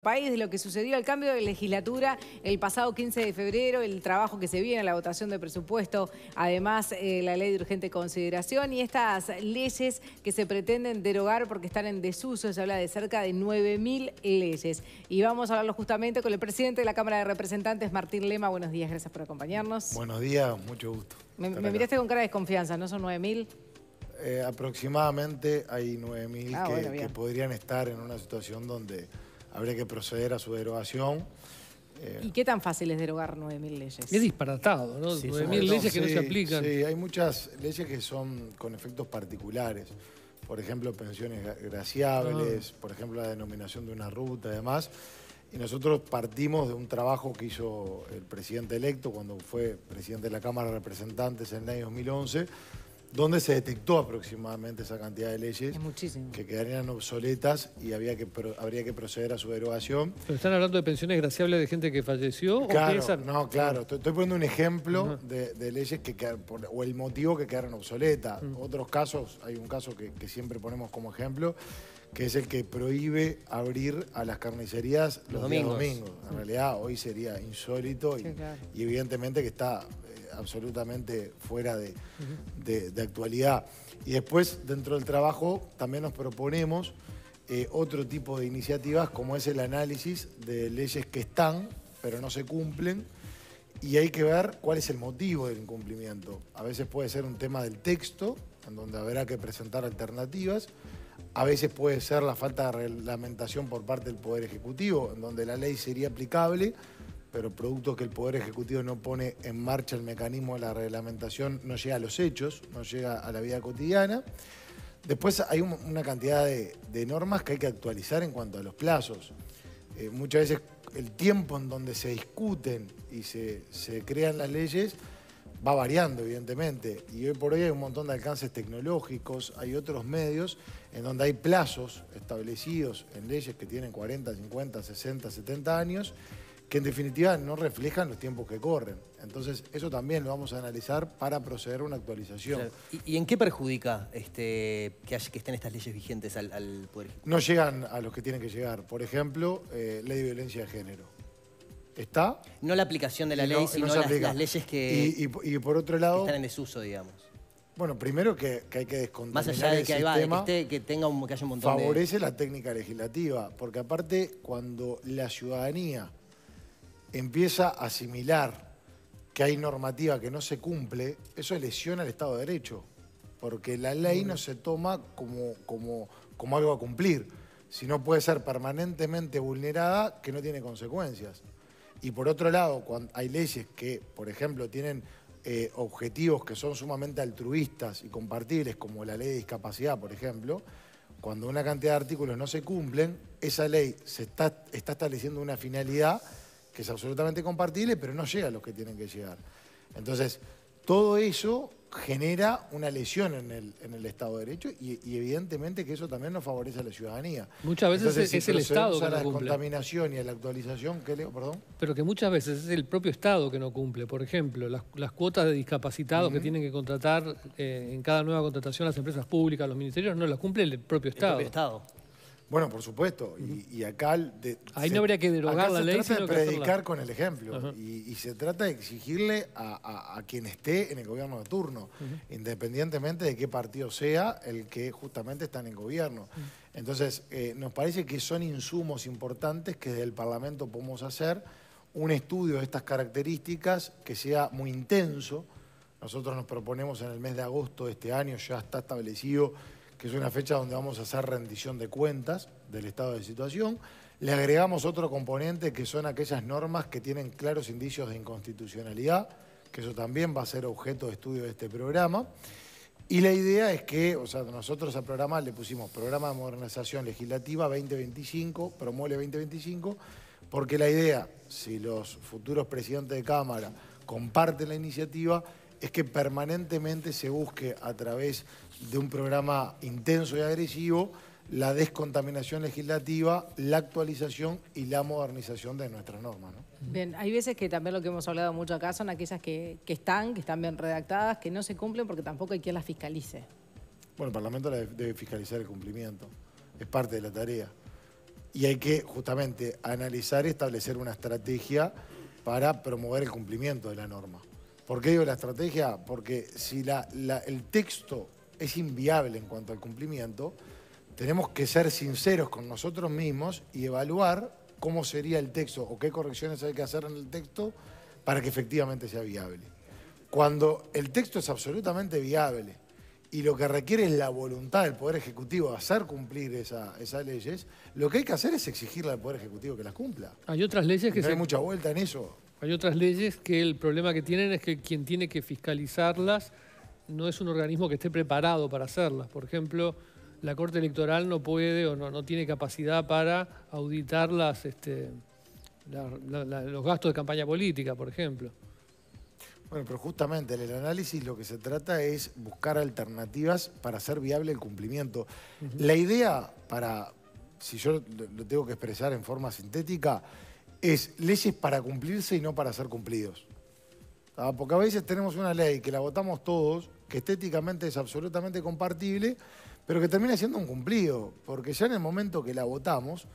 país, de lo que sucedió al cambio de legislatura el pasado 15 de febrero, el trabajo que se viene, la votación de presupuesto, además eh, la ley de urgente consideración y estas leyes que se pretenden derogar porque están en desuso, se habla de cerca de 9.000 leyes. Y vamos a hablarlo justamente con el presidente de la Cámara de Representantes, Martín Lema. Buenos días, gracias por acompañarnos. Buenos días, mucho gusto. Me, miraste con cara de desconfianza, ¿no son 9.000? Eh, aproximadamente hay 9.000 ah, que podrían estar en una situación donde habría que proceder a su derogación. Eh, ¿Y qué tan fácil es derogar 9.000 leyes? Es disparatado, ¿no? 9.000 leyes que no se aplican. Sí, hay muchas leyes que son con efectos particulares. Por ejemplo, pensiones graciables, ah. por ejemplo, la denominación de una ruta y demás. Y nosotros partimos de un trabajo que hizo el presidente electo cuando fue presidente de la Cámara de Representantes en el año 2011 Dónde se detectó aproximadamente esa cantidad de leyes que quedarían obsoletas y había que, habría que proceder a su derogación. ¿Pero están hablando de pensiones graciables de gente que falleció? Claro, no, claro. Estoy, poniendo un ejemplo de, leyes que o el motivo que quedaron obsoletas. Mm. Otros casos, hay un caso que siempre ponemos como ejemplo, que es el que prohíbe abrir a las carnicerías los, domingos. En realidad hoy sería insólito y, evidentemente que está eh, absolutamente fuera de, actualidad. Y después, dentro del trabajo, también nos proponemos eh, otro tipo de iniciativas, como es el análisis de leyes que están, pero no se cumplen, y hay que ver cuál es el motivo del incumplimiento. A veces puede ser un tema del texto, en donde habrá que presentar alternativas, a veces puede ser la falta de reglamentación por parte del Poder Ejecutivo, en donde la ley sería aplicable, pero producto que el Poder Ejecutivo no pone en marcha el mecanismo de la reglamentación, no llega a los hechos, no llega a la vida cotidiana. Después hay una cantidad de, normas que hay que actualizar en cuanto a los plazos. Eh, muchas veces el tiempo en donde se discuten y se, se crean las leyes va variando, evidentemente. Y hoy por hoy hay un montón de alcances tecnológicos, hay otros medios en donde hay plazos establecidos en leyes que tienen 40, 50, 60, 70 años, que en definitiva no reflejan los tiempos que corren. Entonces, eso también lo vamos a analizar para proceder a una actualización. ¿Y, en qué perjudica este, que, estén estas leyes vigentes al, Poder No llegan a los que tienen que llegar. Por ejemplo, eh, ley de violencia de género. ¿Está? No la aplicación de la ley, sino las, leyes que están en desuso, digamos. Bueno, primero que, hay que descontar Más allá de que, va, que, haya Favorece la técnica legislativa, porque aparte cuando la ciudadanía empieza a asimilar que hay normativa que no se cumple, eso lesiona el Estado de Derecho, porque la ley no se toma como, como, como algo a cumplir, sino puede ser permanentemente vulnerada que no tiene consecuencias. Y por otro lado, cuando hay leyes que, por ejemplo, tienen eh, objetivos que son sumamente altruistas y compartibles, como la ley de discapacidad, por ejemplo, cuando una cantidad de artículos no se cumplen, esa ley se está, está estableciendo una finalidad que es absolutamente compartible, pero no llega a los que tienen que llegar. Entonces, todo eso genera una lesión en el, en el Estado de Derecho y, evidentemente que eso también nos favorece a la ciudadanía. Muchas veces es, el Estado que no la contaminación y la actualización, Pero que muchas veces es el propio Estado que no cumple. Por ejemplo, las, cuotas de discapacitados que tienen que contratar eh, en cada nueva contratación las empresas públicas, los ministerios, no las cumple el propio Estado. El propio Estado. Bueno, por supuesto. Y, acá... De, Ahí se, no habría que derogar la ley. Se trata de predicar con el ejemplo. Y, se trata de exigirle a, quien esté en el gobierno de turno, independientemente de qué partido sea el que justamente está en gobierno. Entonces, eh, nos parece que son insumos importantes que desde el Parlamento podemos hacer un estudio de estas características que sea muy intenso. Nosotros nos proponemos en el mes de agosto de este año, ya está establecido que es una fecha donde vamos a hacer rendición de cuentas del estado de situación. Le agregamos otro componente que son aquellas normas que tienen claros indicios de inconstitucionalidad, que eso también va a ser objeto de estudio de este programa. Y la idea es que, o sea, nosotros al programa le pusimos Programa de Modernización Legislativa 2025, promueve 2025, porque la idea, si los futuros presidentes de Cámara comparten la iniciativa, es que permanentemente se busque a través de un programa intenso y agresivo, la descontaminación legislativa, la actualización y la modernización de nuestras normas. Bien, hay veces que también lo que hemos hablado mucho acá son aquellas que, están, que están bien redactadas, que no se cumplen porque tampoco hay quien las fiscalice. Bueno, el Parlamento debe fiscalizar el cumplimiento, es parte de la tarea. Y hay que justamente analizar y establecer una estrategia para promover el cumplimiento de la norma. ¿Por qué digo la estrategia? Porque si el texto es inviable en cuanto al cumplimiento, tenemos que ser sinceros con nosotros mismos y evaluar cómo sería el texto o qué correcciones hay que hacer en el texto para que efectivamente sea viable. Cuando el texto es absolutamente viable y lo que requiere es la voluntad del Poder Ejecutivo de hacer cumplir esas leyes, lo que hay que hacer es exigirle al Poder Ejecutivo que las cumpla. Hay otras leyes que no Hay mucha vuelta en eso. Hay otras leyes que el problema que tienen es que quien tiene que fiscalizarlas no es un organismo que esté preparado para hacerlas. Por ejemplo, la Corte Electoral no puede o no, tiene capacidad para auditar las, este, los gastos de campaña política, por ejemplo. Bueno, pero justamente en el análisis lo que se trata es buscar alternativas para hacer viable el cumplimiento. La idea para, si yo lo tengo que expresar en forma sintética, es leyes para cumplirse y no para ser cumplidos. Ah, porque a veces tenemos una ley que la votamos todos, que estéticamente es absolutamente compartible, pero que termina siendo un cumplido, porque ya en el momento que la votamos,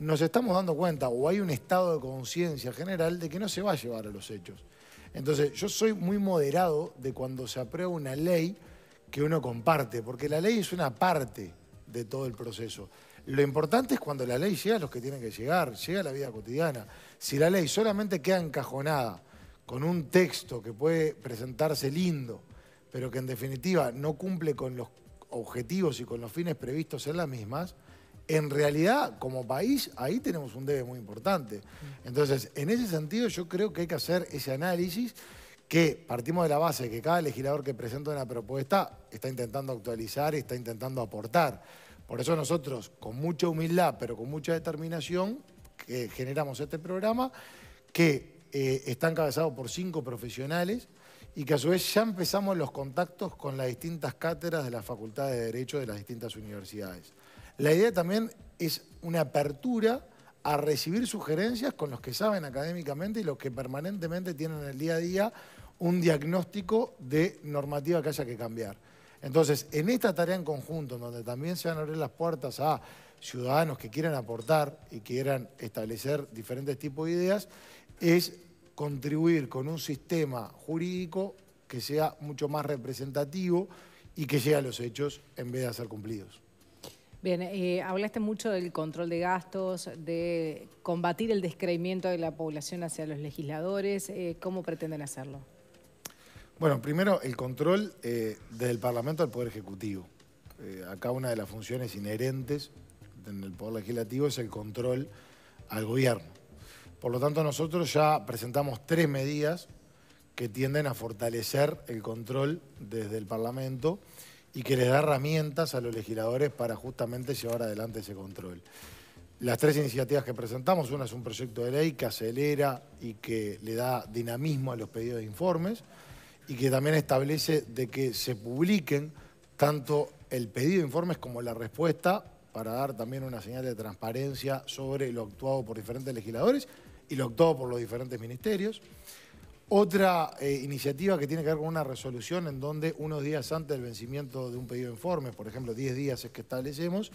nos estamos dando cuenta o hay un estado de conciencia general de que no se va a llevar a los hechos. Entonces, yo soy muy moderado de cuando se aprueba una ley que uno comparte, porque la ley es una parte de todo el proceso. Lo importante es cuando la ley llega a los que tienen que llegar, llega a la vida cotidiana. Si la ley solamente queda encajonada con un texto que puede presentarse lindo, pero que en definitiva no cumple con los objetivos y con los fines previstos en las mismas, en realidad, como país, ahí tenemos un debe muy importante. Entonces, en ese sentido, yo creo que hay que hacer ese análisis que partimos de la base que cada legislador que presenta una propuesta está intentando actualizar y está intentando aportar. Por eso nosotros, con mucha humildad, pero con mucha determinación, generamos este programa, que eh, está encabezado por cinco profesionales y que a su vez ya empezamos los contactos con las distintas cátedras de la Facultad de Derecho de las distintas universidades. La idea también es una apertura a recibir sugerencias con los que saben académicamente y los que permanentemente tienen en el día a día un diagnóstico de normativa que haya que cambiar. Entonces, en esta tarea en conjunto, donde también se van a abrir las puertas a ciudadanos que quieran aportar y quieran establecer diferentes tipos de ideas, es contribuir con un sistema jurídico que sea mucho más representativo y que llegue a los hechos en vez de ser cumplidos. Bien, eh, hablaste mucho del control de gastos, de combatir el descreimiento de la población hacia los legisladores. Eh, ¿Cómo pretenden hacerlo? Bueno, primero el control eh, desde el Parlamento al Poder Ejecutivo. acá una de las funciones inherentes en el Poder Legislativo es el control al gobierno. Por lo tanto, nosotros ya presentamos tres medidas que tienden a fortalecer el control desde el Parlamento y que le da herramientas a los legisladores para justamente llevar adelante ese control. Las tres iniciativas que presentamos, una es un proyecto de ley que acelera y que le da dinamismo a los pedidos de informes y que también establece de que se publiquen tanto el pedido de informes como la respuesta para dar también una señal de transparencia sobre lo actuado por diferentes legisladores y lo optó por los diferentes ministerios. Otra eh, iniciativa que tiene que ver con una resolución en donde unos días antes del vencimiento de un pedido de informe, por ejemplo 10 días es que establecemos,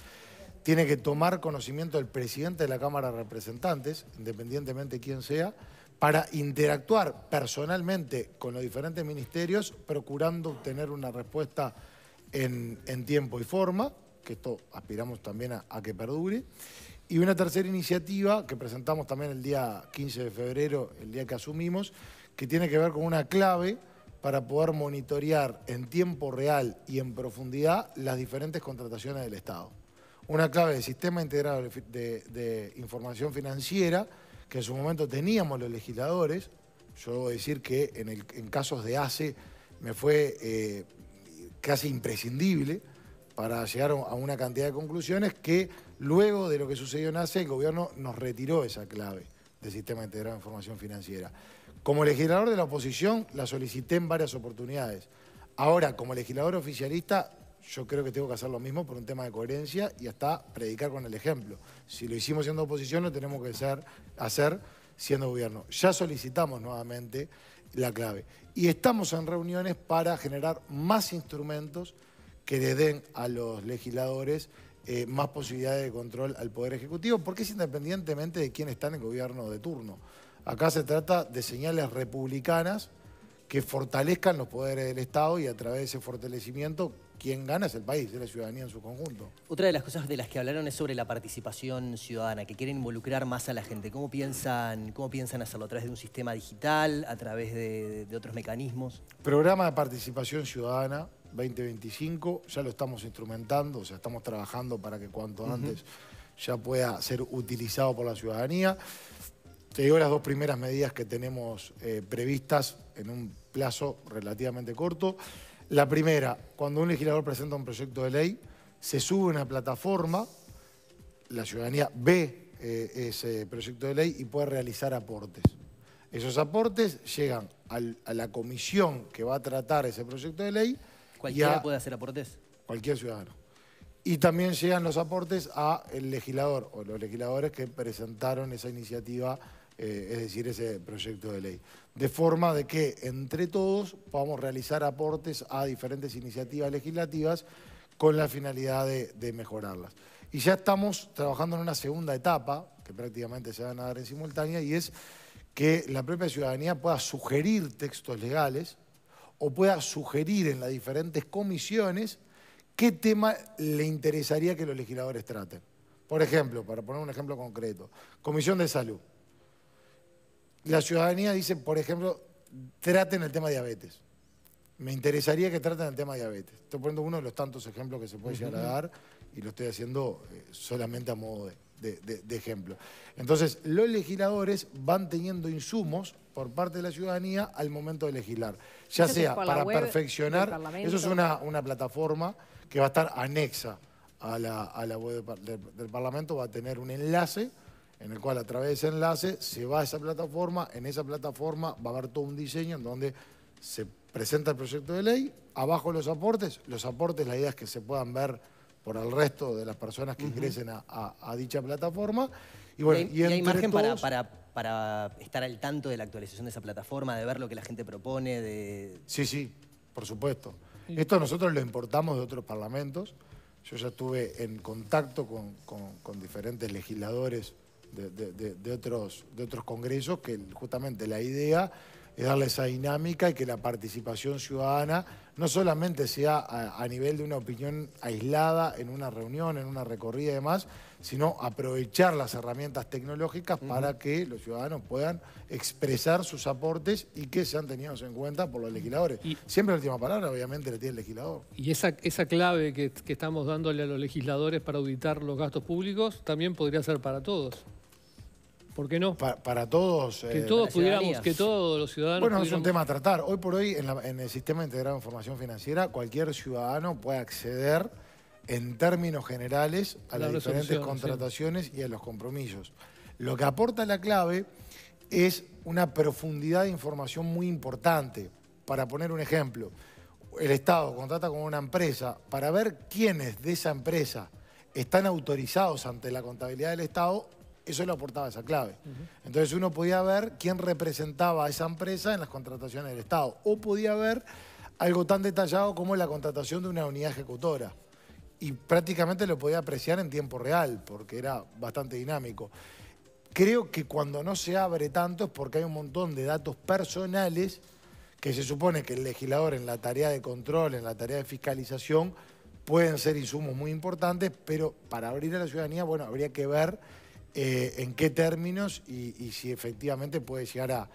tiene que tomar conocimiento el presidente de la Cámara de Representantes, independientemente de quién sea, para interactuar personalmente con los diferentes ministerios, procurando obtener una respuesta en, tiempo y forma, que esto aspiramos también a que perdure. Y una tercera iniciativa que presentamos también el día 15 de febrero, el día que asumimos, que tiene que ver con una clave para poder monitorear en tiempo real y en profundidad las diferentes contrataciones del Estado. Una clave del Sistema Integrado de, Información Financiera, que en su momento teníamos los legisladores. Yo debo decir que en, casos de ACE me fue eh, casi imprescindible para llegar a una cantidad de conclusiones que Luego de lo que sucedió en ACE, el gobierno nos retiró esa clave del Sistema Integrado de Información Financiera. Como legislador de la oposición, la solicité en varias oportunidades. Ahora, como legislador oficialista, yo creo que tengo que hacer lo mismo por un tema de coherencia y hasta predicar con el ejemplo. Si lo hicimos siendo oposición, lo tenemos que hacer, hacer siendo gobierno. Ya solicitamos nuevamente la clave. Y estamos en reuniones para generar más instrumentos que le den a los legisladores eh, más posibilidades de control al Poder Ejecutivo, porque es independientemente de quién está en el gobierno de turno. Acá se trata de señales republicanas que fortalezcan los poderes del Estado y a través de ese fortalecimiento quien gana es el país, es la ciudadanía en su conjunto. Otra de las cosas de las que hablaron es sobre la participación ciudadana, que quieren involucrar más a la gente. ¿Cómo piensan, cómo piensan hacerlo? ¿A través de un sistema digital? ¿A través de otros mecanismos? Programa de participación ciudadana, 2025. Ya lo estamos instrumentando, o sea, estamos trabajando para que cuanto antes ya pueda ser utilizado por la ciudadanía. Te digo las dos primeras medidas que tenemos eh, previstas en un plazo relativamente corto. La primera, cuando un legislador presenta un proyecto de ley, se sube una plataforma, la ciudadanía ve eh, ese proyecto de ley y puede realizar aportes. Esos aportes llegan a la comisión que va a tratar ese proyecto de ley Cualquiera puede hacer aportes. Cualquier ciudadano. Y también llegan los aportes a el legislador o los legisladores que presentaron esa iniciativa, eh, es decir, ese proyecto de ley. De forma de que entre todos podamos realizar aportes a diferentes iniciativas legislativas con la finalidad de, de mejorarlas. Y ya estamos trabajando en una segunda etapa, que prácticamente se van a dar en simultánea, y es que la propia ciudadanía pueda sugerir textos legales o pueda sugerir en las diferentes comisiones qué tema le interesaría que los legisladores traten. Por ejemplo, para poner un ejemplo concreto, Comisión de Salud. La ciudadanía dice, por ejemplo, traten el tema diabetes. Me interesaría que traten el tema diabetes. Estoy poniendo uno de los tantos ejemplos que se puede llegar a dar y lo estoy haciendo eh, solamente a modo de de, ejemplo. Entonces, los legisladores van teniendo insumos por parte de la ciudadanía al momento de legislar. Ya sea para perfeccionar, eso es una, una, plataforma que va a estar anexa a la, web del, Parlamento, va a tener un enlace en el cual a través de ese enlace se va a esa plataforma, en esa plataforma va a haber todo un diseño en donde se presenta el proyecto de ley, abajo los aportes, los aportes la idea es que se puedan ver por el resto de las personas que ingresen a, dicha plataforma. Y, bueno, y, hay, margen para, para, estar al tanto de la actualización de esa plataforma, de ver lo que la gente propone, de... Sí, sí, por supuesto. Mm. Esto nosotros lo importamos de otros parlamentos. Yo ya estuve en contacto con, diferentes legisladores otros, de otros congresos que justamente la idea es darle esa dinámica y que la participación ciudadana no solamente sea a, nivel de una opinión aislada en una reunión, en una recorrida y demás, sino aprovechar las herramientas tecnológicas para que los ciudadanos puedan expresar sus aportes y que sean tenidos en cuenta por los legisladores. Siempre la última palabra, obviamente, la tiene el legislador. Y esa, esa clave que estamos dándole a los legisladores para auditar los gastos públicos también podría ser para todos. ¿Por qué no? para todos. Que eh, todos pudiéramos, que todos los ciudadanos. Bueno, es un tema a tratar. Hoy por hoy, en, el sistema integrado de información financiera, cualquier ciudadano puede acceder en términos generales a las diferentes contrataciones y a los compromisos. Lo que aporta la clave es una profundidad de información muy importante. Para poner un ejemplo, el Estado contrata con una empresa para ver quiénes de esa empresa están autorizados ante la contabilidad del Estado eso le aportaba esa clave. Entonces uno podía ver quién representaba a esa empresa en las contrataciones del Estado. O podía ver algo tan detallado como la contratación de una unidad ejecutora. Y prácticamente lo podía apreciar en tiempo real, porque era bastante dinámico. Creo que cuando no se abre tanto es porque hay un montón de datos personales que se supone que el legislador en la tarea de control, en la tarea de fiscalización, pueden ser insumos muy importantes, pero para abrir a la ciudadanía, bueno, habría que ver eh, en qué términos y, si efectivamente puede llegar a,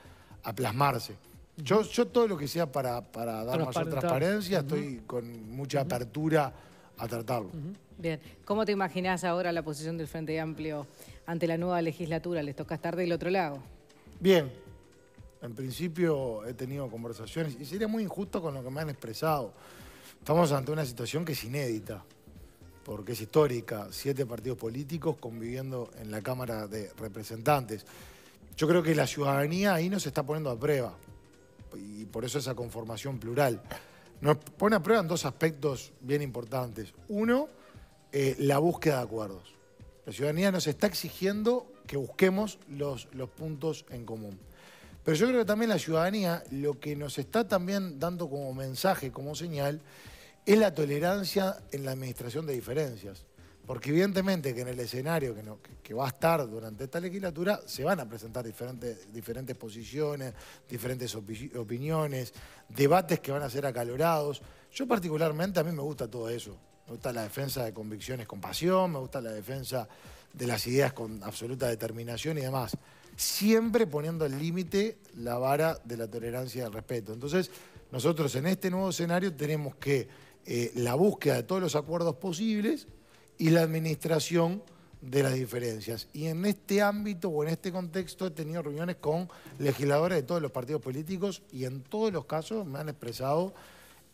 plasmarse. Yo, todo lo que sea para, dar mayor transparencia, estoy con mucha apertura a tratarlo. Bien, ¿cómo te imaginás ahora la posición del Frente Amplio ante la nueva legislatura? ¿Les toca estar del otro lado? Bien, en principio he tenido conversaciones y sería muy injusto con lo que me han expresado. Estamos ante una situación que es inédita porque es histórica, siete partidos políticos conviviendo en la Cámara de Representantes. Yo creo que la ciudadanía ahí nos está poniendo a prueba, y por eso esa conformación plural. Nos pone a prueba en dos aspectos bien importantes. Uno, eh, la búsqueda de acuerdos. La ciudadanía nos está exigiendo que busquemos los puntos en común. Pero yo creo que también la ciudadanía lo que nos está también dando como mensaje, como señal, es la tolerancia en la administración de diferencias. Porque evidentemente que en el escenario que, va a estar durante esta legislatura se van a presentar diferentes, diferentes posiciones, diferentes opiniones, debates que van a ser acalorados. Yo particularmente a mí me gusta todo eso. Me gusta la defensa de convicciones con pasión, me gusta la defensa de las ideas con absoluta determinación y demás. Siempre poniendo al límite la vara de la tolerancia y el respeto. Entonces, nosotros en este nuevo escenario tenemos que eh, la búsqueda de todos los acuerdos posibles y la administración de las diferencias. Y en este ámbito o en este contexto he tenido reuniones con legisladores de todos los partidos políticos y en todos los casos me han expresado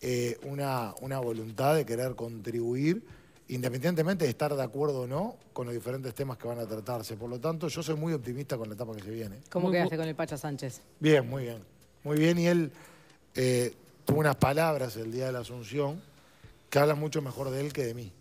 eh, una, una voluntad de querer contribuir, independientemente de estar de acuerdo o no, con los diferentes temas que van a tratarse. Por lo tanto, yo soy muy optimista con la etapa que se viene. ¿Cómo quedaste con el Pacha Sánchez? Bien, muy bien. Muy bien, y él eh, tuvo unas palabras el día de la Asunción se habla mucho mejor de él que de mí.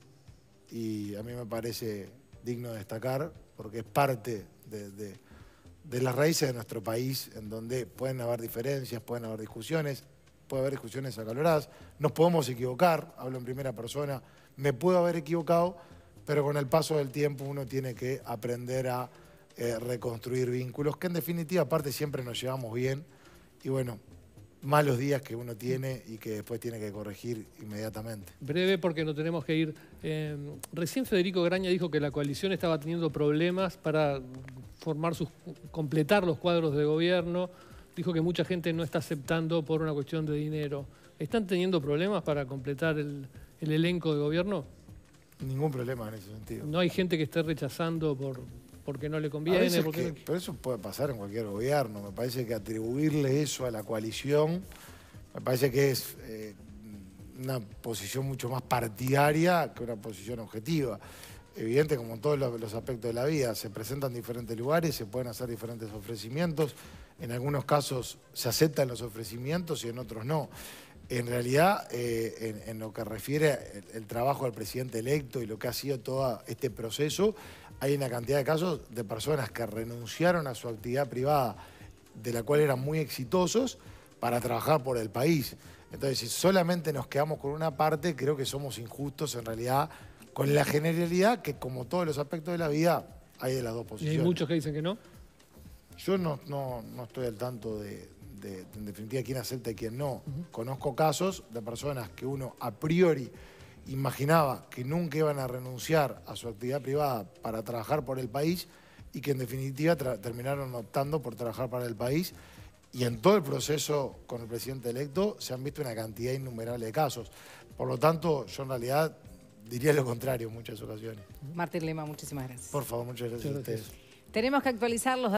Y a mí me parece digno de destacar porque es parte de, las raíces de nuestro país, en donde pueden haber diferencias, pueden haber discusiones, puede haber discusiones acaloradas, nos podemos equivocar, hablo en primera persona, me puedo haber equivocado, pero con el paso del tiempo uno tiene que aprender a eh, reconstruir vínculos, que en definitiva aparte siempre nos llevamos bien. Y bueno, malos días que uno tiene y que después tiene que corregir inmediatamente. Breve porque no tenemos que ir. Em, recién Federico Graña dijo que la coalición estaba teniendo problemas para formar sus, completar los cuadros de gobierno. Dijo que mucha gente no está aceptando por una cuestión de dinero. ¿Están teniendo problemas para completar el elenco de gobierno? Ningún problema en ese sentido. ¿No hay gente que esté rechazando por, porque no le conviene. Porque... pero eso puede pasar en cualquier gobierno. Me parece que atribuirle eso a la coalición, me parece que es eh, una posición mucho más partidaria que una posición objetiva. Evidente, como en todos los aspectos de la vida, se presentan diferentes lugares, se pueden hacer diferentes ofrecimientos. En algunos casos se aceptan los ofrecimientos y en otros no. En realidad, eh, en, lo que refiere el, trabajo del presidente electo y lo que ha sido todo este proceso, hay una cantidad de casos de personas que renunciaron a su actividad privada, de la cual eran muy exitosos, para trabajar por el país. Entonces, si solamente nos quedamos con una parte, creo que somos injustos en realidad con la generalidad que, como todos los aspectos de la vida, hay de las dos posiciones. ¿Y hay muchos que dicen que no? Yo no, no, no estoy al tanto de, en definitiva, quién acepta y quién no. Conozco casos de personas que uno a priori imaginaba que nunca iban a renunciar a su actividad privada para trabajar por el país y que en definitiva terminaron optando por trabajar para el país. Y en todo el proceso con el presidente electo se han visto una cantidad innumerable de casos. Por lo tanto, yo en realidad diría lo contrario en muchas ocasiones. Martín Lema, muchísimas gracias. Por favor, muchas gracias, a ustedes. Tenemos que actualizar los